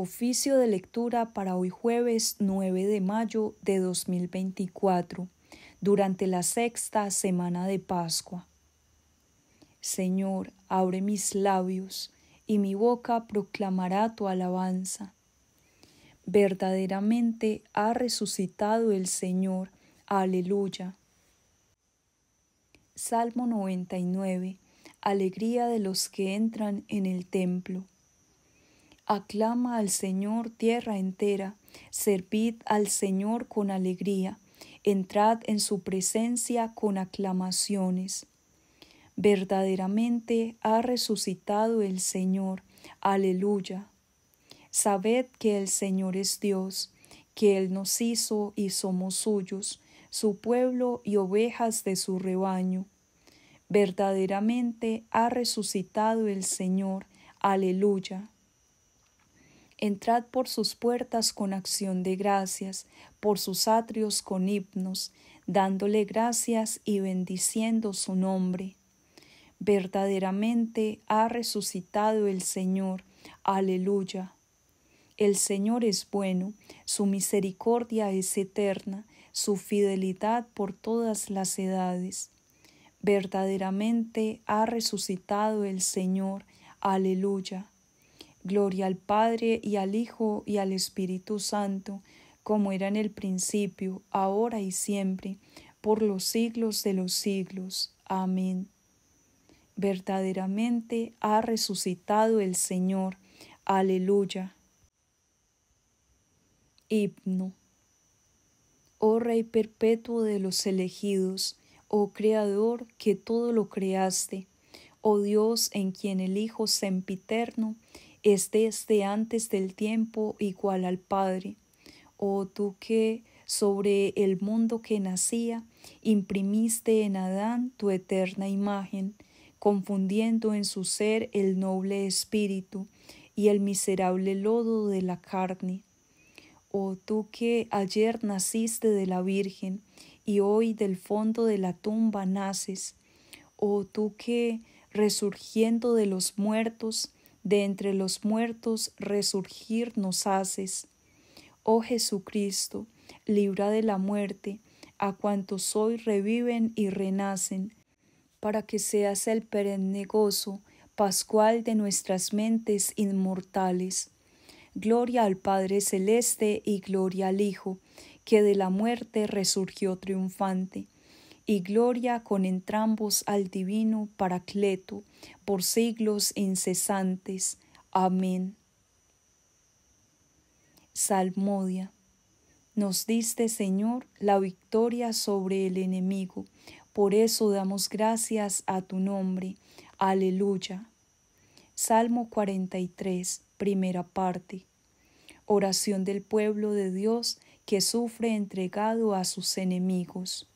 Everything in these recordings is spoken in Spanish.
Oficio de lectura para hoy jueves 9 de mayo de 2024, durante la sexta semana de Pascua. Señor, abre mis labios, y mi boca proclamará tu alabanza. Verdaderamente ha resucitado el Señor. Aleluya. Salmo 99. Alegría de los que entran en el templo. Aclama al Señor tierra entera, servid al Señor con alegría, entrad en su presencia con aclamaciones. Verdaderamente ha resucitado el Señor, aleluya. Sabed que el Señor es Dios, que Él nos hizo y somos suyos, su pueblo y ovejas de su rebaño. Verdaderamente ha resucitado el Señor, aleluya. Entrad por sus puertas con acción de gracias, por sus atrios con himnos, dándole gracias y bendiciendo su nombre. Verdaderamente ha resucitado el Señor. Aleluya. El Señor es bueno, su misericordia es eterna, su fidelidad por todas las edades. Verdaderamente ha resucitado el Señor. Aleluya. Gloria al Padre y al Hijo y al Espíritu Santo, como era en el principio, ahora y siempre, por los siglos de los siglos. Amén. Verdaderamente ha resucitado el Señor. Aleluya. Hipno. Oh Rey perpetuo de los elegidos, oh Creador que todo lo creaste, oh Dios en quien el Hijo sempiterno este es desde antes del tiempo igual al Padre. Oh tú que sobre el mundo que nacía imprimiste en Adán tu eterna imagen, confundiendo en su ser el noble espíritu y el miserable lodo de la carne. Oh tú que ayer naciste de la Virgen y hoy del fondo de la tumba naces. Oh tú que, resurgiendo de los muertos, de entre los muertos resurgir nos haces. Oh Jesucristo, libra de la muerte a cuantos hoy reviven y renacen, para que seas el perenne gozo pascual de nuestras mentes inmortales. Gloria al Padre Celeste y gloria al Hijo, que de la muerte resurgió triunfante y gloria con entrambos al divino Paracleto, por siglos incesantes. Amén. Salmodia. Nos diste, Señor, la victoria sobre el enemigo. Por eso damos gracias a tu nombre. Aleluya. Salmo 43, primera parte. Oración del pueblo de Dios que sufre entregado a sus enemigos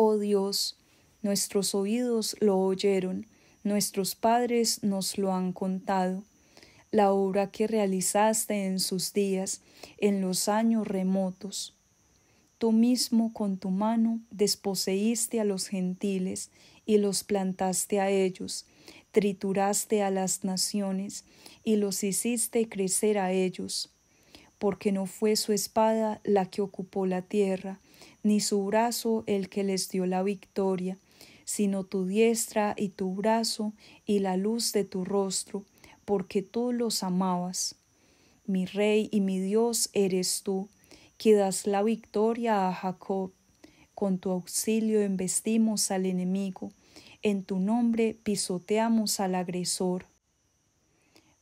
oh Dios, nuestros oídos lo oyeron, nuestros padres nos lo han contado. La obra que realizaste en sus días, en los años remotos. Tú mismo con tu mano desposeíste a los gentiles y los plantaste a ellos, trituraste a las naciones y los hiciste crecer a ellos, porque no fue su espada la que ocupó la tierra, ni su brazo el que les dio la victoria, sino tu diestra y tu brazo y la luz de tu rostro, porque tú los amabas. Mi rey y mi Dios eres tú, que das la victoria a Jacob. Con tu auxilio embestimos al enemigo, en tu nombre pisoteamos al agresor.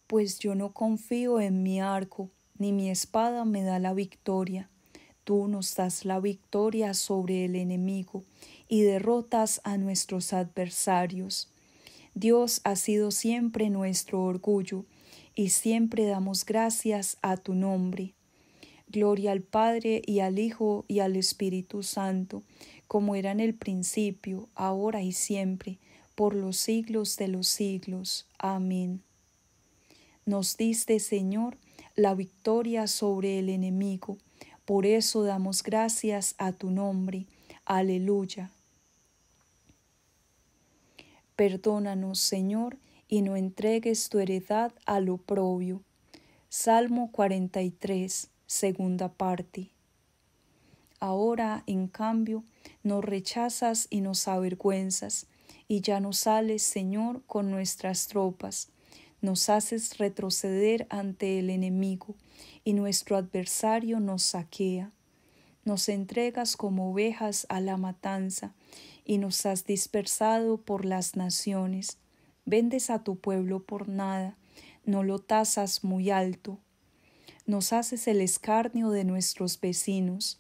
Pues yo no confío en mi arco, ni mi espada me da la victoria Tú nos das la victoria sobre el enemigo y derrotas a nuestros adversarios. Dios ha sido siempre nuestro orgullo y siempre damos gracias a tu nombre. Gloria al Padre y al Hijo y al Espíritu Santo, como era en el principio, ahora y siempre, por los siglos de los siglos. Amén. Nos diste, Señor, la victoria sobre el enemigo por eso damos gracias a tu nombre. Aleluya. Perdónanos, Señor, y no entregues tu heredad a lo oprobio. Salmo 43, segunda parte. Ahora, en cambio, nos rechazas y nos avergüenzas, y ya no sales, Señor, con nuestras tropas, nos haces retroceder ante el enemigo y nuestro adversario nos saquea. Nos entregas como ovejas a la matanza y nos has dispersado por las naciones. Vendes a tu pueblo por nada, no lo tasas muy alto. Nos haces el escarnio de nuestros vecinos,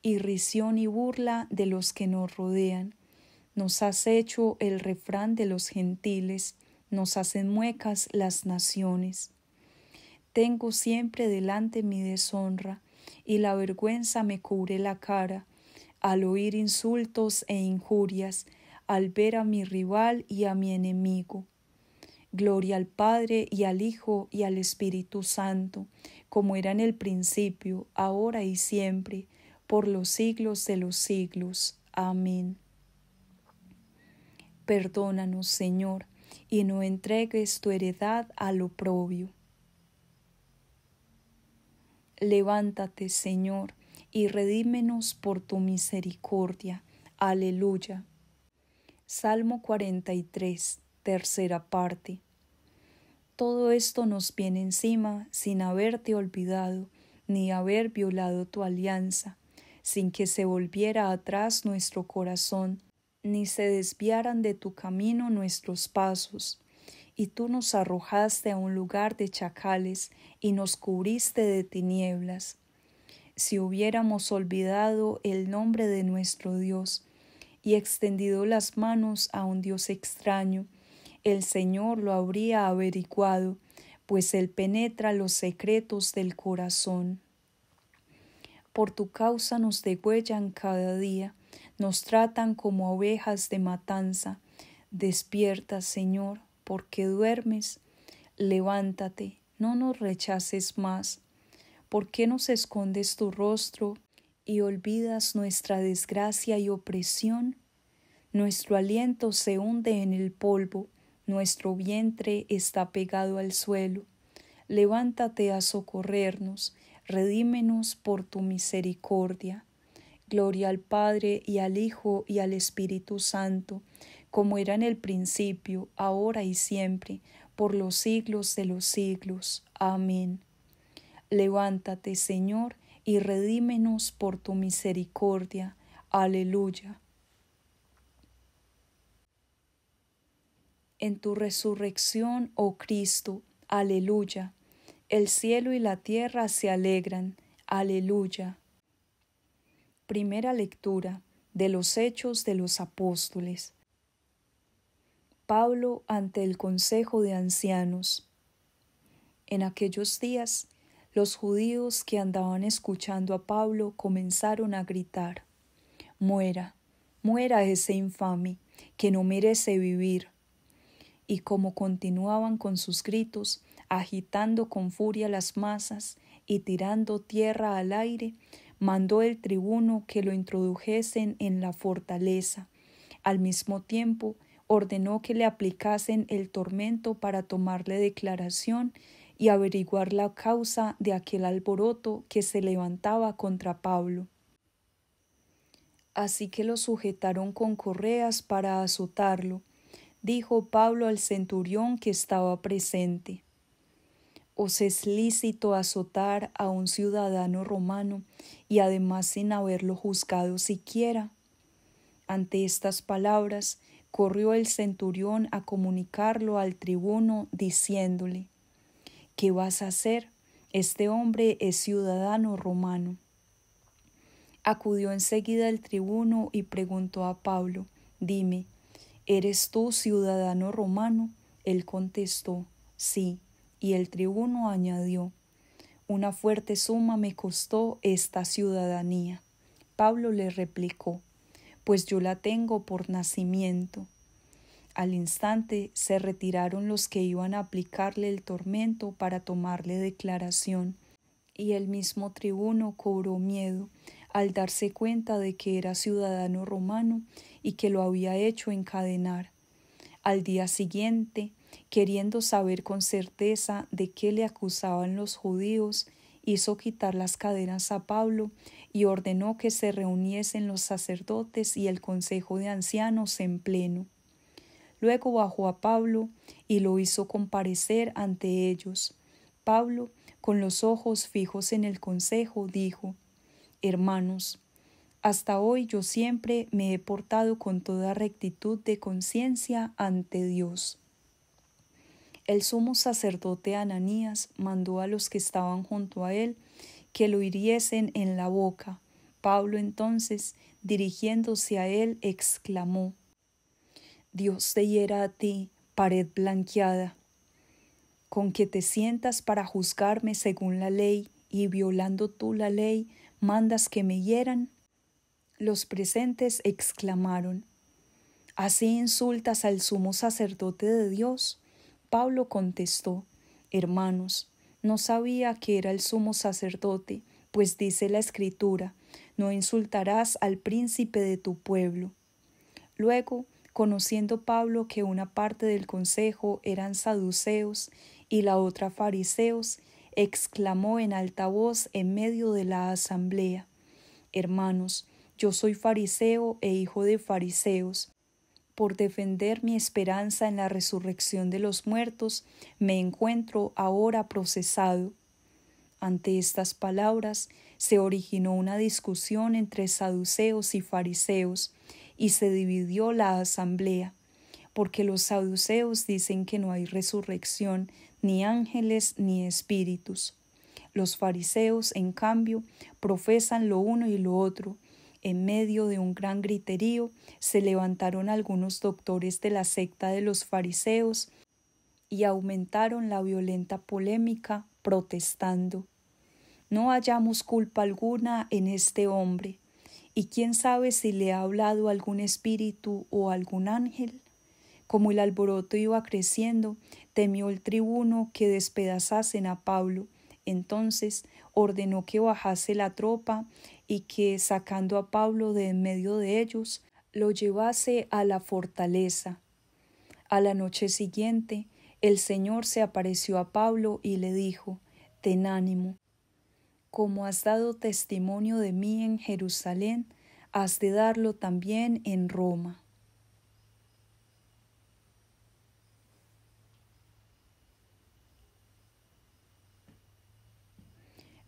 irrisión y burla de los que nos rodean. Nos has hecho el refrán de los gentiles, nos hacen muecas las naciones. Tengo siempre delante mi deshonra, y la vergüenza me cubre la cara, al oír insultos e injurias, al ver a mi rival y a mi enemigo. Gloria al Padre y al Hijo y al Espíritu Santo, como era en el principio, ahora y siempre, por los siglos de los siglos. Amén. Perdónanos, Señor, y no entregues tu heredad lo oprobio. Levántate, Señor, y redímenos por tu misericordia. Aleluya. Salmo 43, tercera parte. Todo esto nos viene encima sin haberte olvidado, ni haber violado tu alianza, sin que se volviera atrás nuestro corazón, ni se desviaran de tu camino nuestros pasos. Y tú nos arrojaste a un lugar de chacales y nos cubriste de tinieblas. Si hubiéramos olvidado el nombre de nuestro Dios y extendido las manos a un Dios extraño, el Señor lo habría averiguado, pues Él penetra los secretos del corazón. Por tu causa nos degüellan cada día nos tratan como ovejas de matanza. Despierta, Señor, porque duermes. Levántate, no nos rechaces más. ¿Por qué nos escondes tu rostro y olvidas nuestra desgracia y opresión? Nuestro aliento se hunde en el polvo, nuestro vientre está pegado al suelo. Levántate a socorrernos, redímenos por tu misericordia. Gloria al Padre y al Hijo y al Espíritu Santo, como era en el principio, ahora y siempre, por los siglos de los siglos. Amén. Levántate, Señor, y redímenos por tu misericordia. Aleluya. En tu resurrección, oh Cristo, aleluya. El cielo y la tierra se alegran. Aleluya. Primera lectura de los Hechos de los Apóstoles. Pablo ante el Consejo de Ancianos. En aquellos días, los judíos que andaban escuchando a Pablo comenzaron a gritar, Muera, muera ese infame, que no merece vivir. Y como continuaban con sus gritos, agitando con furia las masas y tirando tierra al aire, mandó el tribuno que lo introdujesen en la fortaleza. Al mismo tiempo, ordenó que le aplicasen el tormento para tomarle declaración y averiguar la causa de aquel alboroto que se levantaba contra Pablo. Así que lo sujetaron con correas para azotarlo, dijo Pablo al centurión que estaba presente os es lícito azotar a un ciudadano romano y además sin haberlo juzgado siquiera. Ante estas palabras, corrió el centurión a comunicarlo al tribuno, diciéndole, ¿Qué vas a hacer? Este hombre es ciudadano romano. Acudió enseguida el tribuno y preguntó a Pablo, dime, ¿eres tú ciudadano romano? Él contestó, sí. Y el tribuno añadió, Una fuerte suma me costó esta ciudadanía. Pablo le replicó, Pues yo la tengo por nacimiento. Al instante se retiraron los que iban a aplicarle el tormento para tomarle declaración, y el mismo tribuno cobró miedo al darse cuenta de que era ciudadano romano y que lo había hecho encadenar. Al día siguiente queriendo saber con certeza de qué le acusaban los judíos, hizo quitar las cadenas a Pablo y ordenó que se reuniesen los sacerdotes y el consejo de ancianos en pleno. Luego bajó a Pablo y lo hizo comparecer ante ellos. Pablo, con los ojos fijos en el consejo, dijo Hermanos, hasta hoy yo siempre me he portado con toda rectitud de conciencia ante Dios el sumo sacerdote Ananías mandó a los que estaban junto a él que lo hiriesen en la boca. Pablo entonces, dirigiéndose a él, exclamó Dios te hiera a ti, pared blanqueada, con que te sientas para juzgarme según la ley, y violando tú la ley, mandas que me hieran. Los presentes exclamaron Así insultas al sumo sacerdote de Dios Pablo contestó, Hermanos, no sabía que era el sumo sacerdote, pues dice la Escritura, no insultarás al príncipe de tu pueblo. Luego, conociendo Pablo que una parte del consejo eran saduceos y la otra fariseos, exclamó en alta voz en medio de la asamblea, Hermanos, yo soy fariseo e hijo de fariseos, por defender mi esperanza en la resurrección de los muertos, me encuentro ahora procesado. Ante estas palabras se originó una discusión entre saduceos y fariseos, y se dividió la asamblea, porque los saduceos dicen que no hay resurrección, ni ángeles ni espíritus. Los fariseos, en cambio, profesan lo uno y lo otro, en medio de un gran griterío, se levantaron algunos doctores de la secta de los fariseos y aumentaron la violenta polémica protestando. No hallamos culpa alguna en este hombre, y quién sabe si le ha hablado algún espíritu o algún ángel. Como el alboroto iba creciendo, temió el tribuno que despedazasen a Pablo. Entonces ordenó que bajase la tropa y que sacando a Pablo de en medio de ellos, lo llevase a la fortaleza. A la noche siguiente, el Señor se apareció a Pablo y le dijo, Ten ánimo, como has dado testimonio de mí en Jerusalén, has de darlo también en Roma.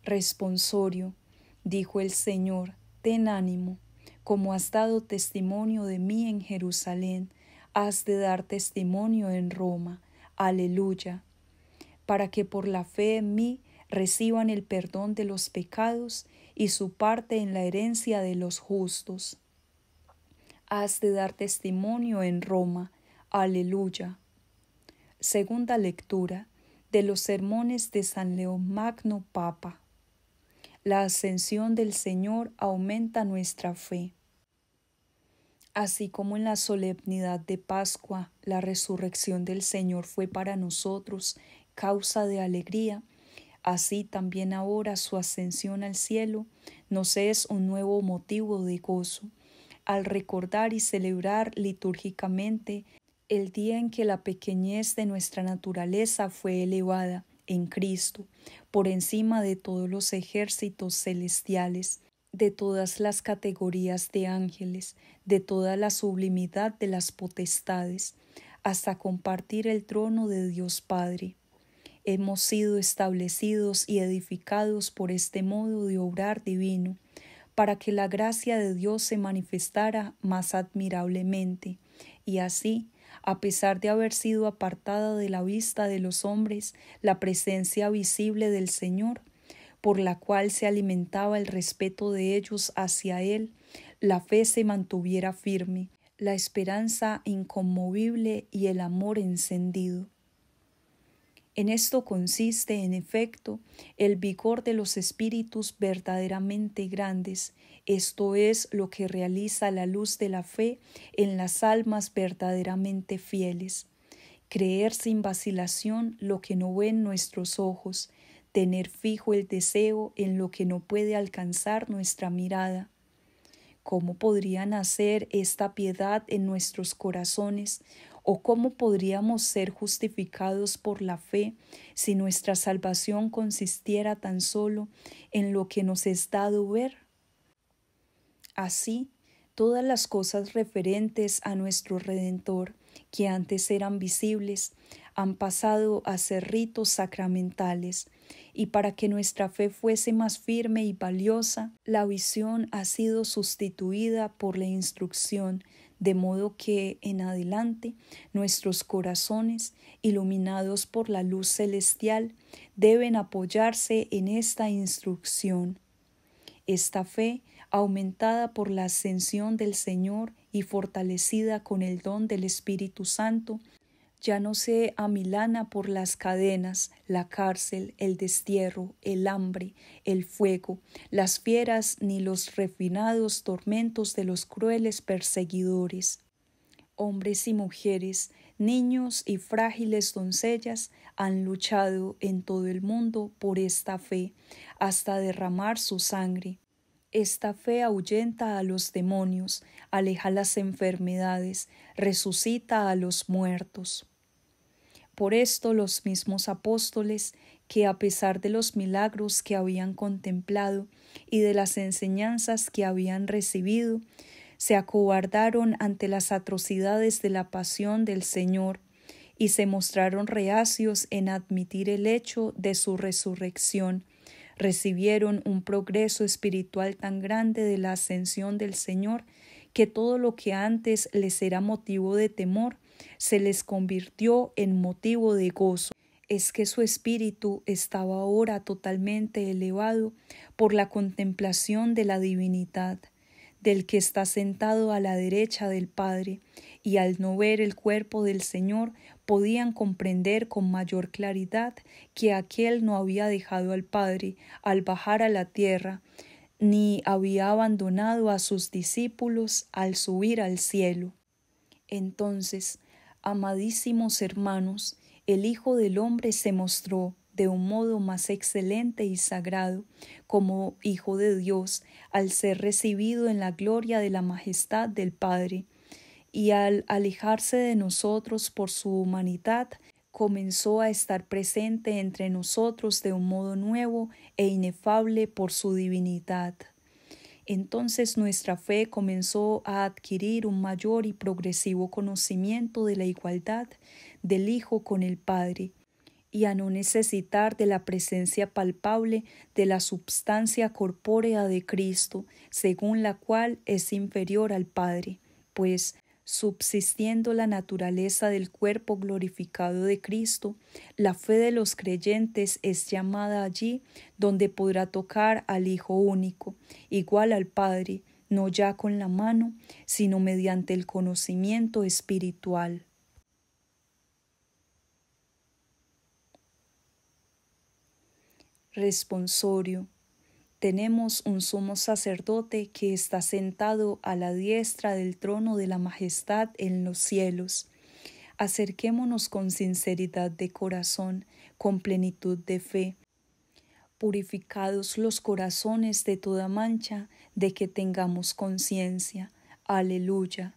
Responsorio dijo el Señor, ten ánimo, como has dado testimonio de mí en Jerusalén, has de dar testimonio en Roma. Aleluya. Para que por la fe en mí reciban el perdón de los pecados y su parte en la herencia de los justos. Has de dar testimonio en Roma. Aleluya. Segunda lectura de los sermones de San León Magno Papa. La ascensión del Señor aumenta nuestra fe. Así como en la solemnidad de Pascua, la resurrección del Señor fue para nosotros causa de alegría, así también ahora su ascensión al cielo nos es un nuevo motivo de gozo, al recordar y celebrar litúrgicamente el día en que la pequeñez de nuestra naturaleza fue elevada en Cristo, por encima de todos los ejércitos celestiales, de todas las categorías de ángeles, de toda la sublimidad de las potestades, hasta compartir el trono de Dios Padre. Hemos sido establecidos y edificados por este modo de obrar divino, para que la gracia de Dios se manifestara más admirablemente, y así a pesar de haber sido apartada de la vista de los hombres, la presencia visible del Señor, por la cual se alimentaba el respeto de ellos hacia Él, la fe se mantuviera firme, la esperanza inconmovible y el amor encendido. En esto consiste, en efecto, el vigor de los espíritus verdaderamente grandes, esto es lo que realiza la luz de la fe en las almas verdaderamente fieles. Creer sin vacilación lo que no ven nuestros ojos, tener fijo el deseo en lo que no puede alcanzar nuestra mirada. ¿Cómo podría nacer esta piedad en nuestros corazones ¿O cómo podríamos ser justificados por la fe si nuestra salvación consistiera tan solo en lo que nos es dado ver? Así, todas las cosas referentes a nuestro Redentor, que antes eran visibles, han pasado a ser ritos sacramentales, y para que nuestra fe fuese más firme y valiosa, la visión ha sido sustituida por la instrucción de modo que en adelante nuestros corazones, iluminados por la luz celestial, deben apoyarse en esta instrucción. Esta fe, aumentada por la ascensión del Señor y fortalecida con el don del Espíritu Santo, ya no sé a Milana por las cadenas, la cárcel, el destierro, el hambre, el fuego, las fieras ni los refinados tormentos de los crueles perseguidores. Hombres y mujeres, niños y frágiles doncellas han luchado en todo el mundo por esta fe, hasta derramar su sangre. Esta fe ahuyenta a los demonios, aleja las enfermedades, resucita a los muertos por esto los mismos apóstoles, que a pesar de los milagros que habían contemplado y de las enseñanzas que habían recibido, se acobardaron ante las atrocidades de la pasión del Señor y se mostraron reacios en admitir el hecho de su resurrección. Recibieron un progreso espiritual tan grande de la ascensión del Señor que todo lo que antes les era motivo de temor se les convirtió en motivo de gozo. Es que su espíritu estaba ahora totalmente elevado por la contemplación de la divinidad del que está sentado a la derecha del Padre, y al no ver el cuerpo del Señor podían comprender con mayor claridad que aquel no había dejado al Padre al bajar a la tierra, ni había abandonado a sus discípulos al subir al cielo. Entonces Amadísimos hermanos, el Hijo del Hombre se mostró de un modo más excelente y sagrado como Hijo de Dios al ser recibido en la gloria de la majestad del Padre y al alejarse de nosotros por su humanidad comenzó a estar presente entre nosotros de un modo nuevo e inefable por su divinidad. Entonces nuestra fe comenzó a adquirir un mayor y progresivo conocimiento de la igualdad del Hijo con el Padre, y a no necesitar de la presencia palpable de la substancia corpórea de Cristo, según la cual es inferior al Padre, pues subsistiendo la naturaleza del cuerpo glorificado de Cristo, la fe de los creyentes es llamada allí donde podrá tocar al Hijo único, igual al Padre, no ya con la mano, sino mediante el conocimiento espiritual. Responsorio tenemos un sumo sacerdote que está sentado a la diestra del trono de la majestad en los cielos. Acerquémonos con sinceridad de corazón, con plenitud de fe, purificados los corazones de toda mancha, de que tengamos conciencia. Aleluya.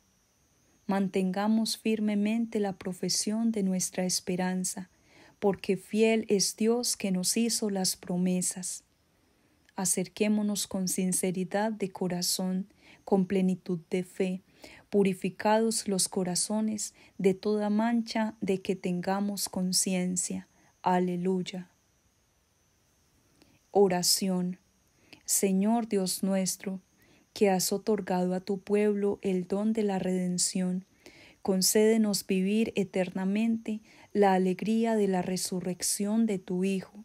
Mantengamos firmemente la profesión de nuestra esperanza, porque fiel es Dios que nos hizo las promesas acerquémonos con sinceridad de corazón, con plenitud de fe, purificados los corazones de toda mancha de que tengamos conciencia. Aleluya. Oración. Señor Dios nuestro, que has otorgado a tu pueblo el don de la redención, concédenos vivir eternamente la alegría de la resurrección de tu Hijo